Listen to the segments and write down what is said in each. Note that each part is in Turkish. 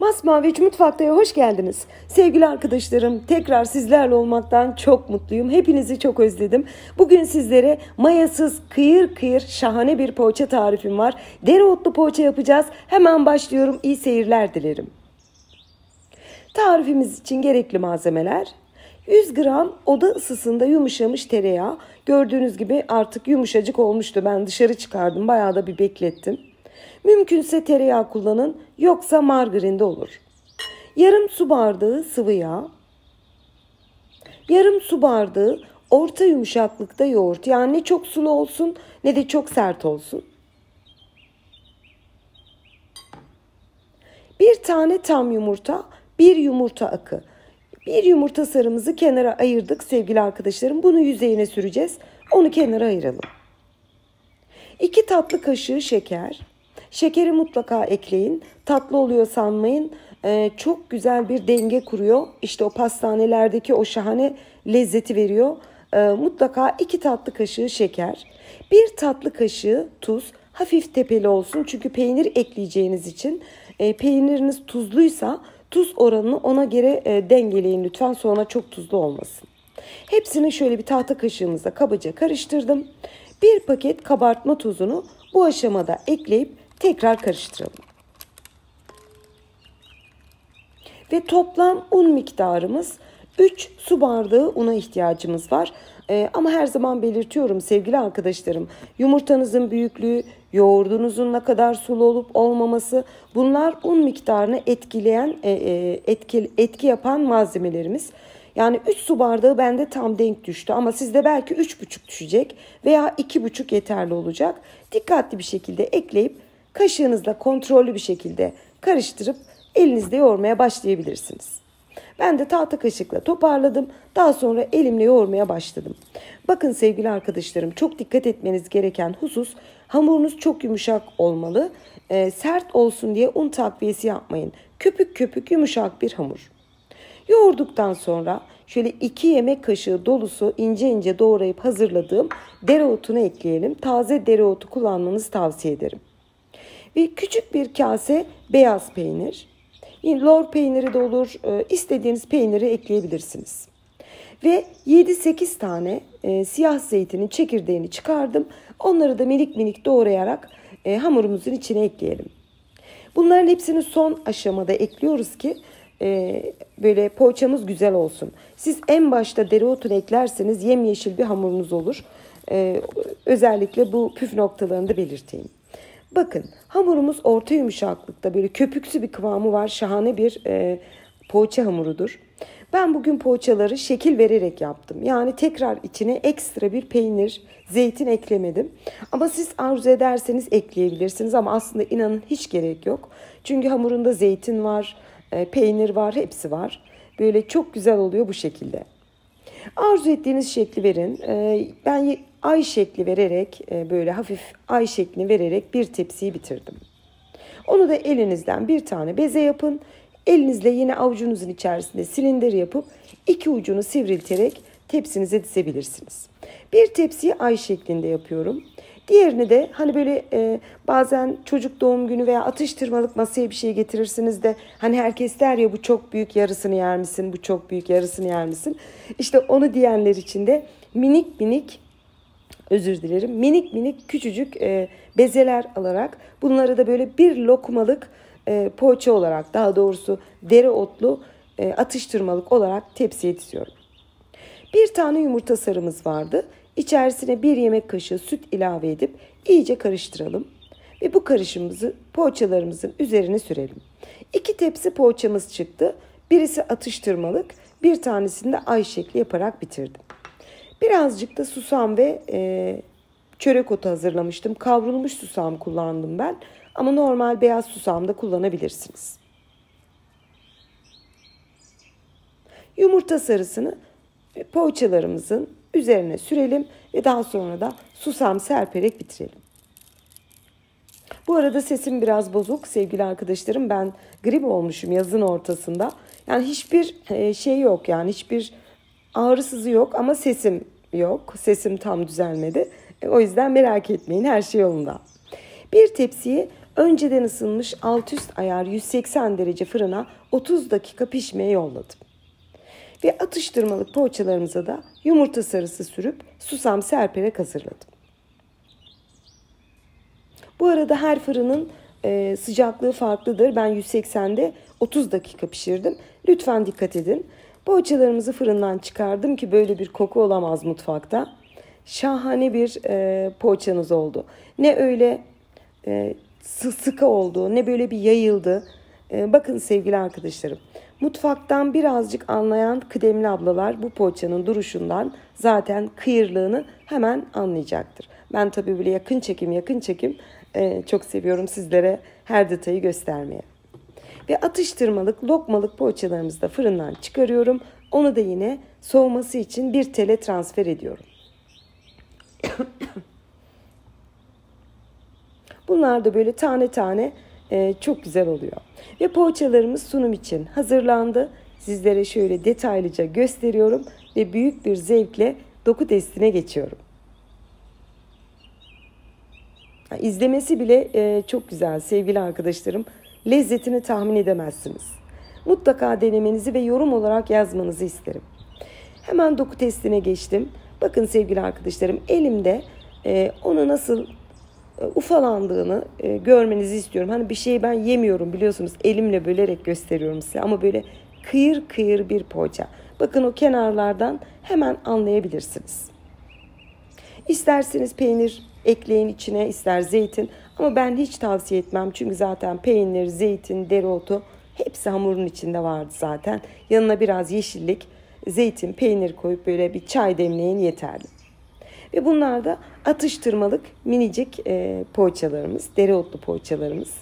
Masmaviç Mutfakta'ya hoş geldiniz. Sevgili arkadaşlarım, tekrar sizlerle olmaktan çok mutluyum. Hepinizi çok özledim. Bugün sizlere mayasız, kıyır kıyır şahane bir poğaça tarifim var. Dereotlu poğaça yapacağız. Hemen başlıyorum. İyi seyirler dilerim. Tarifimiz için gerekli malzemeler 100 gram oda ısısında yumuşamış tereyağı. Gördüğünüz gibi artık yumuşacık olmuştu. Ben dışarı çıkardım. Bayağı da bir beklettim. Mümkünse tereyağı kullanın yoksa margarinde olur. Yarım su bardağı sıvı yağ. Yarım su bardağı orta yumuşaklıkta yoğurt. Yani ne çok sulu olsun ne de çok sert olsun. Bir tane tam yumurta, bir yumurta akı. Bir yumurta sarımızı kenara ayırdık sevgili arkadaşlarım. Bunu yüzeyine süreceğiz. Onu kenara ayıralım. 2 tatlı kaşığı şeker, Şekeri mutlaka ekleyin. Tatlı oluyor sanmayın. Ee, çok güzel bir denge kuruyor. İşte o pastanelerdeki o şahane lezzeti veriyor. Ee, mutlaka iki tatlı kaşığı şeker, bir tatlı kaşığı tuz, hafif tepeli olsun çünkü peynir ekleyeceğiniz için e, peyniriniz tuzluysa tuz oranını ona göre e, dengeleyin lütfen sonra çok tuzlu olmasın. Hepsini şöyle bir tahta kaşığımızla kabaca karıştırdım. Bir paket kabartma tozunu bu aşamada ekleyip Tekrar karıştıralım. Ve toplam un miktarımız 3 su bardağı una ihtiyacımız var. Ee, ama her zaman belirtiyorum sevgili arkadaşlarım. Yumurtanızın büyüklüğü, yoğurdunuzun ne kadar sulu olup olmaması bunlar un miktarını etkileyen, e, e, etki, etki yapan malzemelerimiz. Yani 3 su bardağı bende tam denk düştü ama sizde belki 3,5 düşecek veya 2,5 yeterli olacak. Dikkatli bir şekilde ekleyip kaşığınızla kontrollü bir şekilde karıştırıp elinizle yoğurmaya başlayabilirsiniz. Ben de tahta kaşıkla toparladım. Daha sonra elimle yoğurmaya başladım. Bakın sevgili arkadaşlarım çok dikkat etmeniz gereken husus hamurunuz çok yumuşak olmalı. E, sert olsun diye un takviyesi yapmayın. Köpük köpük yumuşak bir hamur. Yoğurduktan sonra şöyle 2 yemek kaşığı dolusu ince ince doğrayıp hazırladığım dereotunu ekleyelim. Taze dereotu kullanmanızı tavsiye ederim ve küçük bir kase beyaz peynir. lor peyniri de olur. E, istediğiniz peyniri ekleyebilirsiniz. Ve 7-8 tane e, siyah zeytinin çekirdeğini çıkardım. Onları da minik minik doğrayarak e, hamurumuzun içine ekleyelim. Bunların hepsini son aşamada ekliyoruz ki böyle poğaçamız güzel olsun. Siz en başta dereotunu eklerseniz yemyeşil bir hamurunuz olur. özellikle bu püf noktalarını da belirteyim. Bakın hamurumuz orta yumuşaklıkta böyle köpüksü bir kıvamı var. Şahane bir e, poğaça hamurudur. Ben bugün poğaçaları şekil vererek yaptım. Yani tekrar içine ekstra bir peynir, zeytin eklemedim. Ama siz arzu ederseniz ekleyebilirsiniz ama aslında inanın hiç gerek yok. Çünkü hamurunda zeytin var, e, peynir var, hepsi var. Böyle çok güzel oluyor bu şekilde. Arzu ettiğiniz şekli verin. Ee, ben ay şekli vererek e, böyle hafif ay şekli vererek bir tepsiyi bitirdim. Onu da elinizden bir tane beze yapın. Elinizle yine avucunuzun içerisinde silindir yapıp iki ucunu sivrilterek tepsinize dizebilirsiniz. Bir tepsiyi ay şeklinde yapıyorum. Diğerini de hani böyle e, bazen çocuk doğum günü veya atıştırmalık masaya bir şey getirirsiniz de hani herkes der ya bu çok büyük yarısını yer misin, bu çok büyük yarısını yer misin? İşte onu diyenler için de minik minik özür dilerim minik minik küçücük e, bezeler alarak bunları da böyle bir lokmalık e, poğaça olarak daha doğrusu dereotlu e, atıştırmalık olarak tepsiye diziyorum. Bir tane yumurta sarımız vardı. İçerisine bir yemek kaşığı süt ilave edip iyice karıştıralım ve bu karışımımızı poğaçalarımızın üzerine sürelim. İki tepsi poğaçamız çıktı. Birisi atıştırmalık, bir tanesini de ay şekli yaparak bitirdim. Birazcık da susam ve e, çörek otu hazırlamıştım. Kavrulmuş susam kullandım ben ama normal beyaz susam da kullanabilirsiniz. Yumurta sarısını poğaçalarımızın üzerine sürelim ve daha sonra da susam serperek bitirelim. Bu arada sesim biraz bozuk sevgili arkadaşlarım. Ben grip olmuşum yazın ortasında. Yani hiçbir e, şey yok yani hiçbir ağrısızı yok ama sesim yok. Sesim tam düzelmedi. E, o yüzden merak etmeyin her şey yolunda. Bir tepsiyi önceden ısınmış alt üst ayar 180 derece fırına 30 dakika pişmeye yolladım ve atıştırmalık poğaçalarımıza da yumurta sarısı sürüp susam serperek hazırladım. Bu arada her fırının e, sıcaklığı farklıdır. Ben 180'de 30 dakika pişirdim. Lütfen dikkat edin. Poğaçalarımızı fırından çıkardım ki böyle bir koku olamaz mutfakta. Şahane bir e, poğaçanız oldu. Ne öyle e, sıkı oldu ne böyle bir yayıldı. Ee, bakın sevgili arkadaşlarım, mutfaktan birazcık anlayan kıdemli ablalar bu poğaçanın duruşundan zaten kıyırlığını hemen anlayacaktır. Ben tabii böyle yakın çekim yakın çekim e, çok seviyorum sizlere her detayı göstermeye. Ve atıştırmalık lokmalık poğaçalarımızı da fırından çıkarıyorum. Onu da yine soğuması için bir tele transfer ediyorum. Bunlar da böyle tane tane e, çok güzel oluyor. Ve poğaçalarımız sunum için hazırlandı. Sizlere şöyle detaylıca gösteriyorum ve büyük bir zevkle doku testine geçiyorum. İzlemesi bile e, çok güzel sevgili arkadaşlarım. Lezzetini tahmin edemezsiniz. Mutlaka denemenizi ve yorum olarak yazmanızı isterim. Hemen doku testine geçtim. Bakın sevgili arkadaşlarım elimde e, onu nasıl e, ufalandığını e, görmenizi istiyorum. Hani bir şeyi ben yemiyorum biliyorsunuz elimle bölerek gösteriyorum size ama böyle kıyır kıyır bir poğaça. Bakın o kenarlardan hemen anlayabilirsiniz. İsterseniz peynir ekleyin içine ister zeytin ama ben hiç tavsiye etmem çünkü zaten peynir, zeytin, dereotu hepsi hamurun içinde vardı zaten. Yanına biraz yeşillik, zeytin, peynir koyup böyle bir çay demleyin yeterli. Ve bunlar da atıştırmalık minicik e, poğaçalarımız, dereotlu poğaçalarımız.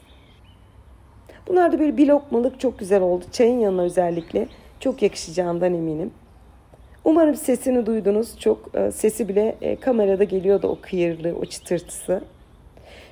Bunlar da böyle bir lokmalık çok güzel oldu. Çayın yanına özellikle çok yakışacağından eminim. Umarım sesini duydunuz. Çok e, sesi bile e, kamerada geliyordu o kıyırlı, o çıtırtısı.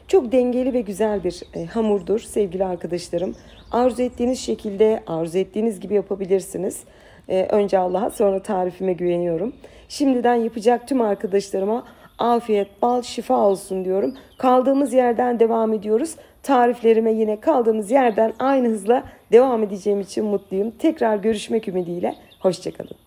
Çok dengeli ve güzel bir e, hamurdur sevgili arkadaşlarım. Arzu ettiğiniz şekilde, arzu ettiğiniz gibi yapabilirsiniz. Ee, önce Allah'a sonra tarifime güveniyorum. Şimdiden yapacak tüm arkadaşlarıma afiyet, bal, şifa olsun diyorum. Kaldığımız yerden devam ediyoruz. Tariflerime yine kaldığımız yerden aynı hızla devam edeceğim için mutluyum. Tekrar görüşmek ümidiyle. Hoşçakalın.